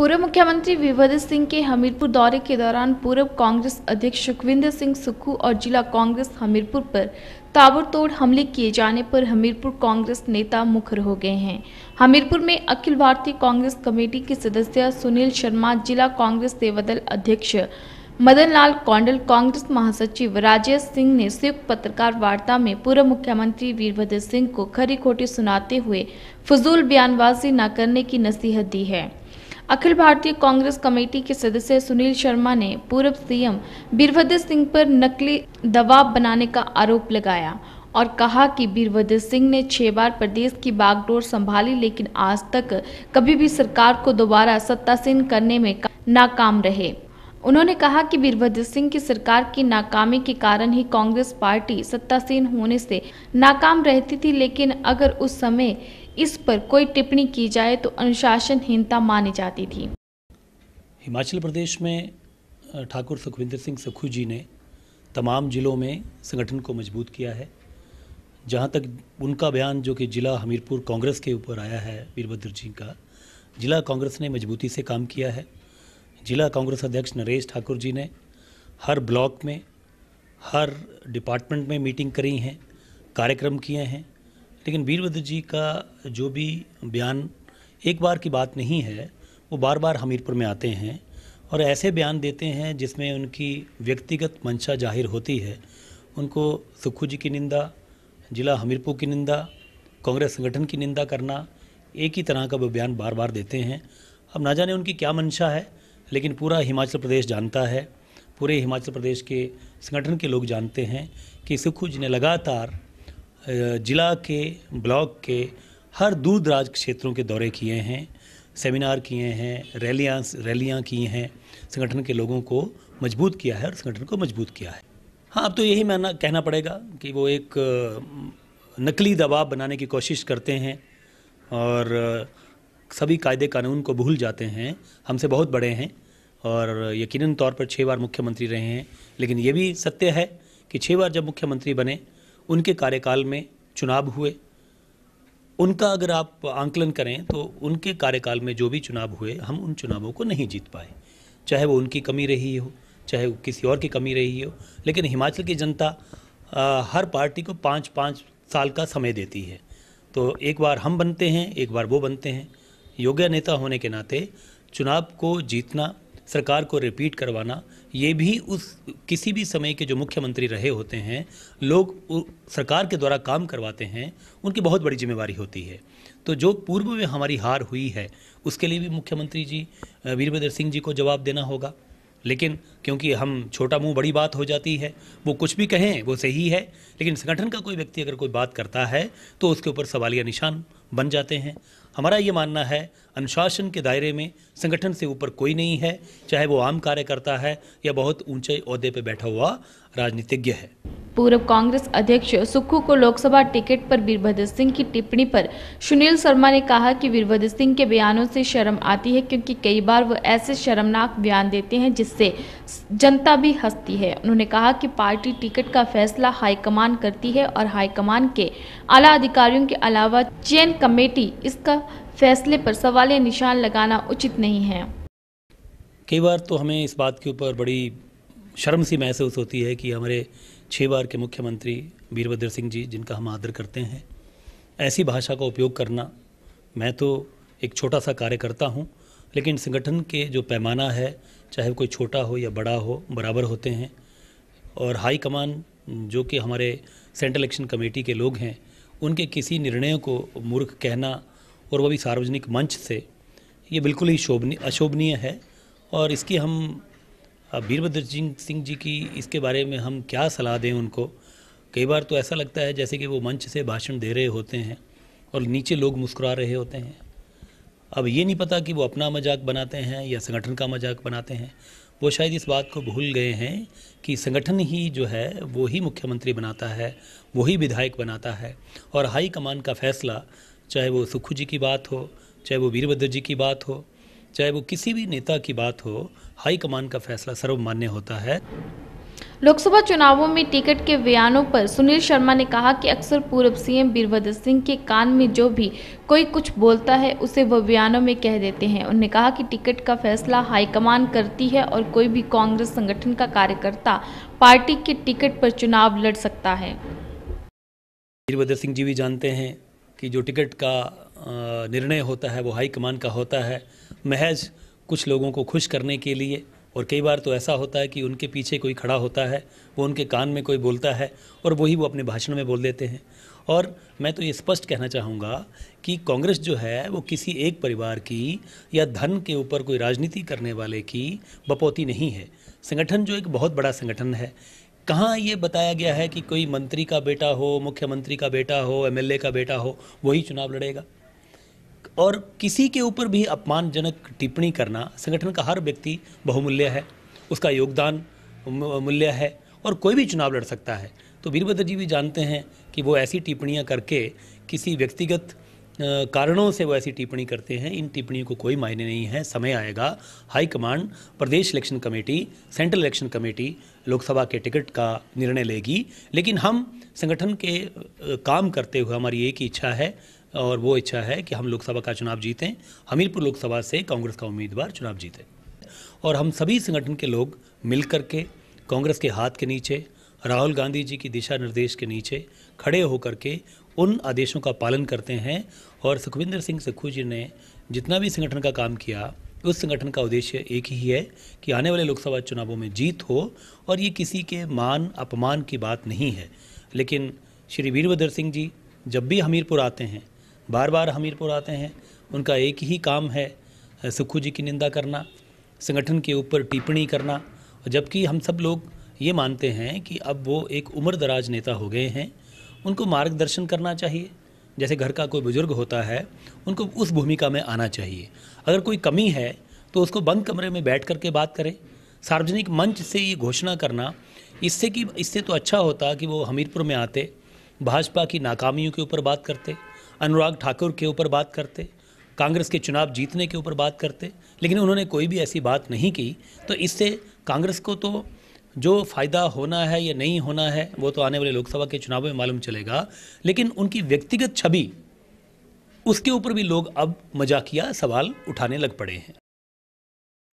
पूर्व मुख्यमंत्री वीरभद्र सिंह के हमीरपुर दौरे के दौरान पूर्व कांग्रेस अध्यक्ष सुखविंदर सिंह सुक्खू और जिला कांग्रेस हमीरपुर पर ताबड़तोड़ हमले किए जाने पर हमीरपुर कांग्रेस नेता मुखर हो गए हैं हमीरपुर में अखिल भारतीय कांग्रेस कमेटी के सदस्य सुनील शर्मा जिला कांग्रेस सेवादल अध्यक्ष मदन लाल कौंडल कांग्रेस महासचिव राजेश सिंह ने संयुक्त पत्रकार वार्ता में पूर्व मुख्यमंत्री वीरभद्र सिंह को खरी खोटी सुनाते हुए फजूल बयानबाजी न करने की नसीहत दी है अखिल भारतीय कांग्रेस कमेटी के सदस्य सुनील शर्मा ने पूर्व सीएम वीरभद्र सिंह पर नकली दबाव बनाने का आरोप लगाया और कहा कि वीरभद्र सिंह ने छह बार प्रदेश की बागडोर संभाली लेकिन आज तक कभी भी सरकार को दोबारा सत्तासीन करने में नाकाम रहे उन्होंने कहा कि वीरभद्र सिंह की सरकार की नाकामी के कारण ही कांग्रेस पार्टी सत्तासीन होने से नाकाम रहती थी लेकिन अगर उस समय इस पर कोई टिप्पणी की जाए तो अनुशासनहीनता मानी जाती थी हिमाचल प्रदेश में ठाकुर सुखविंदर सिंह सुखू जी ने तमाम ज़िलों में संगठन को मजबूत किया है जहाँ तक उनका बयान जो कि ज़िला हमीरपुर कांग्रेस के ऊपर आया है वीरभद्र जी का ज़िला कांग्रेस ने मजबूती से काम किया है ज़िला कांग्रेस अध्यक्ष नरेश ठाकुर जी ने हर ब्लॉक में हर डिपार्टमेंट में मीटिंग करी हैं कार्यक्रम किए हैं लेकिन वीरभद्र जी का जो भी बयान एक बार की बात नहीं है वो बार बार हमीरपुर में आते हैं और ऐसे बयान देते हैं जिसमें उनकी व्यक्तिगत मंशा जाहिर होती है उनको सुखू जी की निंदा जिला हमीरपुर की निंदा कांग्रेस संगठन की निंदा करना एक ही तरह का वो बयान बार बार देते हैं अब ना जाने उनकी क्या मंशा है लेकिन पूरा हिमाचल प्रदेश जानता है पूरे हिमाचल प्रदेश के संगठन के लोग जानते हैं कि सुखू जी ने लगातार जिला के ब्लॉक के हर दूर दराज क्षेत्रों के दौरे किए हैं सेमिनार किए हैं रैलियाँ रैलियाँ की हैं संगठन के लोगों को मजबूत किया है और संगठन को मजबूत किया है हाँ अब तो यही मैं कहना पड़ेगा कि वो एक नकली दबाव बनाने की कोशिश करते हैं और सभी कायदे कानून को भूल जाते हैं हमसे बहुत बड़े हैं और यकीनन तौर पर छः बार मुख्यमंत्री रहे हैं लेकिन ये भी सत्य है कि छः बार जब मुख्यमंत्री बने उनके कार्यकाल में चुनाव हुए उनका अगर आप आंकलन करें तो उनके कार्यकाल में जो भी चुनाव हुए हम उन चुनावों को नहीं जीत पाए चाहे वो उनकी कमी रही हो चाहे वो किसी और की कमी रही हो लेकिन हिमाचल की जनता आ, हर पार्टी को पाँच पाँच साल का समय देती है तो एक बार हम बनते हैं एक बार वो बनते हैं योग्य नेता होने के नाते चुनाव को जीतना सरकार को रिपीट करवाना ये भी उस किसी भी समय के जो मुख्यमंत्री रहे होते हैं लोग सरकार के द्वारा काम करवाते हैं उनकी बहुत बड़ी जिम्मेवारी होती है तो जो पूर्व में हमारी हार हुई है उसके लिए भी मुख्यमंत्री जी वीरभद्र सिंह जी को जवाब देना होगा लेकिन क्योंकि हम छोटा मुंह बड़ी बात हो जाती है वो कुछ भी कहें वो सही है लेकिन संगठन का कोई व्यक्ति अगर कोई बात करता है तो उसके ऊपर सवालिया निशान बन जाते हैं हमारा ये मानना है अनुशासन के दायरे में संगठन से ऊपर कोई नहीं है चाहे वो आम कार्यकर्ता है या बहुत ऊंचे अहदे पर बैठा हुआ राजनीतिज्ञ है पूर्व कांग्रेस अध्यक्ष सुक्खू को लोकसभा टिकट पर वीरभद्र सिंह की टिप्पणी पर सुनील शर्मा ने कहा कि वीरभद्र सिंह के बयानों से शर्म आती है क्योंकि कई बार वो ऐसे शर्मनाक बयान देते हैं जिससे जनता भी हंसती है उन्होंने कहा कि पार्टी टिकट का फैसला हाईकमान करती है और हाईकमान के आला अधिकारियों के अलावा चयन कमेटी इसका फैसले पर सवाल निशान लगाना उचित नहीं है कई बार तो हमें इस बात के ऊपर बड़ी शर्म सी महसूस होती है कि हमारे छः बार के मुख्यमंत्री वीरभद्र सिंह जी जिनका हम आदर करते हैं ऐसी भाषा का उपयोग करना मैं तो एक छोटा सा कार्यकर्ता हूँ लेकिन संगठन के जो पैमाना है चाहे कोई छोटा हो या बड़ा हो बराबर होते हैं और हाई कमान जो कि हमारे सेंट्रल इलेक्शन कमेटी के लोग हैं उनके किसी निर्णय को मूर्ख कहना और वो भी सार्वजनिक मंच से ये बिल्कुल ही शोभनीय अशोभनीय है और इसकी हम वीरभद्र सिंह जी की इसके बारे में हम क्या सलाह दें उनको कई बार तो ऐसा लगता है जैसे कि वो मंच से भाषण दे रहे होते हैं और नीचे लोग मुस्कुरा रहे होते हैं अब ये नहीं पता कि वो अपना मजाक बनाते हैं या संगठन का मजाक बनाते हैं वो शायद इस बात को भूल गए हैं कि संगठन ही जो है वो ही मुख्यमंत्री बनाता है वही विधायक बनाता है और हाई कमान का फैसला चाहे वो सुखू जी की बात हो चाहे वो वीरभद्र जी की बात हो चाहे वो किसी भी नेता की बात हो कमान का फैसला सर्वमान्य होता है लोकसभा चुनावों में टिकट के बयानों पर सुनील शर्मा ने कहा कि अक्सर पूर्व सीएम वीरभद्र सिंह के कान में जो भी कोई कुछ बोलता है उसे वह बयानों में कह देते हैं उन्होंने कहा कि टिकट का फैसला हाईकमान करती है और कोई भी कांग्रेस संगठन का कार्यकर्ता पार्टी के टिकट पर चुनाव लड़ सकता है वीरभद्र सिंह जी भी जानते हैं कि जो टिकट का निर्णय होता है वो हाई कमान का होता है महज कुछ लोगों को खुश करने के लिए और कई बार तो ऐसा होता है कि उनके पीछे कोई खड़ा होता है वो उनके कान में कोई बोलता है और वही वो अपने भाषण में बोल देते हैं और मैं तो ये स्पष्ट कहना चाहूँगा कि कांग्रेस जो है वो किसी एक परिवार की या धन के ऊपर कोई राजनीति करने वाले की बपौती नहीं है संगठन जो एक बहुत बड़ा संगठन है कहाँ ये बताया गया है कि कोई मंत्री का बेटा हो मुख्यमंत्री का बेटा हो एमएलए का बेटा हो वही चुनाव लड़ेगा और किसी के ऊपर भी अपमानजनक टिप्पणी करना संगठन का हर व्यक्ति बहुमूल्य है उसका योगदान मूल्य है और कोई भी चुनाव लड़ सकता है तो वीरभद्र जी भी जानते हैं कि वो ऐसी टिप्पणियाँ करके किसी व्यक्तिगत कारणों से वो ऐसी टिप्पणी करते हैं इन टिप्पणियों को कोई मायने नहीं है समय आएगा हाई कमांड प्रदेश election committee central election committee Lok Sabha के टिकट का निर्णय लेगी लेकिन हम संगठन के काम करते हुए हमारी एक ही इच्छा है और वो इच्छा है कि हम लोकसभा का चुनाव जीतें हमीरपुर लोकसभा से कांग्रेस का उम्मीदवार चुनाव जीते और हम सभी संगठन के लोग मिल के कांग्रेस के हाथ के नीचे राहुल गांधी जी की दिशा निर्देश के नीचे खड़े होकर के उन आदेशों का पालन करते हैं और सुखविंदर सिंह सखू जी ने जितना भी संगठन का काम किया उस संगठन का उद्देश्य एक ही है कि आने वाले लोकसभा चुनावों में जीत हो और ये किसी के मान अपमान की बात नहीं है लेकिन श्री वीरभद्र सिंह जी जब भी हमीरपुर आते हैं बार बार हमीरपुर आते हैं उनका एक ही काम है सुक्खू जी की निंदा करना संगठन के ऊपर टिप्पणी करना जबकि हम सब लोग ये मानते हैं कि अब वो एक उम्र दराज नेता हो गए हैं उनको मार्गदर्शन करना चाहिए जैसे घर का कोई बुज़ुर्ग होता है उनको उस भूमिका में आना चाहिए अगर कोई कमी है तो उसको बंद कमरे में बैठ करके बात करें सार्वजनिक मंच से ये घोषणा करना इससे कि इससे तो अच्छा होता कि वो हमीरपुर में आते भाजपा की नाकामियों के ऊपर बात करते अनुराग ठाकुर के ऊपर बात करते कांग्रेस के चुनाव जीतने के ऊपर बात करते लेकिन उन्होंने कोई भी ऐसी बात नहीं की तो इससे कांग्रेस को तो जो फ़ायदा होना है या नहीं होना है वो तो आने वाले लोकसभा के चुनाव में मालूम चलेगा लेकिन उनकी व्यक्तिगत छवि उसके ऊपर भी लोग अब मजाकिया सवाल उठाने लग पड़े हैं